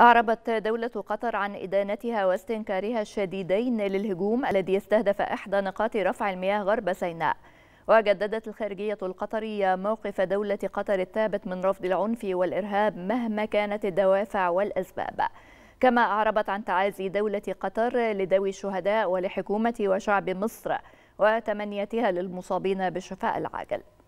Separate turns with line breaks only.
أعربت دولة قطر عن إدانتها واستنكارها الشديدين للهجوم الذي استهدف إحدى نقاط رفع المياه غرب سيناء وجددت الخارجية القطرية موقف دولة قطر الثابت من رفض العنف والإرهاب مهما كانت الدوافع والأسباب كما أعربت عن تعازي دولة قطر لذوي الشهداء ولحكومة وشعب مصر وتمنيتها للمصابين بالشفاء العاجل